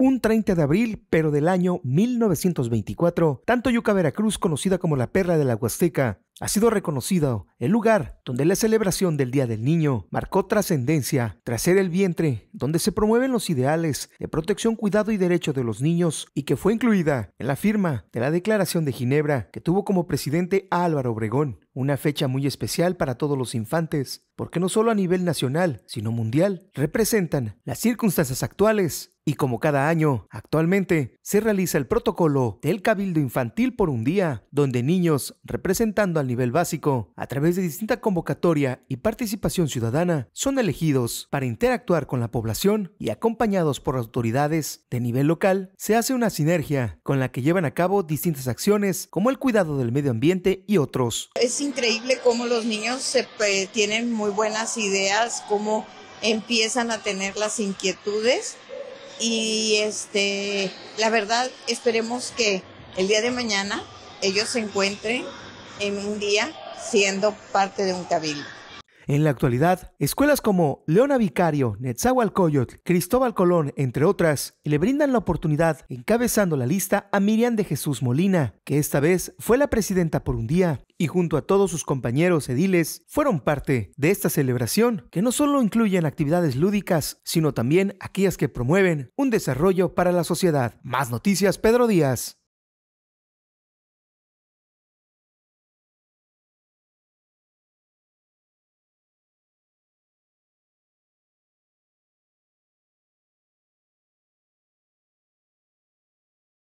un 30 de abril, pero del año 1924, tanto Yuca Veracruz, conocida como la Perla de la Huasteca, ha sido reconocido el lugar donde la celebración del Día del Niño marcó trascendencia tras ser el vientre donde se promueven los ideales de protección, cuidado y derecho de los niños y que fue incluida en la firma de la Declaración de Ginebra que tuvo como presidente Álvaro Obregón, una fecha muy especial para todos los infantes, porque no solo a nivel nacional, sino mundial, representan las circunstancias actuales y como cada año, actualmente se realiza el protocolo del Cabildo Infantil por un día, donde niños representando al nivel básico, a través de distinta convocatoria y participación ciudadana, son elegidos para interactuar con la población y acompañados por autoridades de nivel local, se hace una sinergia con la que llevan a cabo distintas acciones como el cuidado del medio ambiente y otros. Es increíble cómo los niños se, tienen muy buenas ideas, cómo empiezan a tener las inquietudes y este la verdad esperemos que el día de mañana ellos se encuentren en un día siendo parte de un cabildo. En la actualidad, escuelas como Leona Vicario, Netzahualcoyotl, Cristóbal Colón, entre otras, le brindan la oportunidad, encabezando la lista, a Miriam de Jesús Molina, que esta vez fue la presidenta por un día, y junto a todos sus compañeros ediles, fueron parte de esta celebración, que no solo incluyen actividades lúdicas, sino también aquellas que promueven un desarrollo para la sociedad. Más noticias, Pedro Díaz.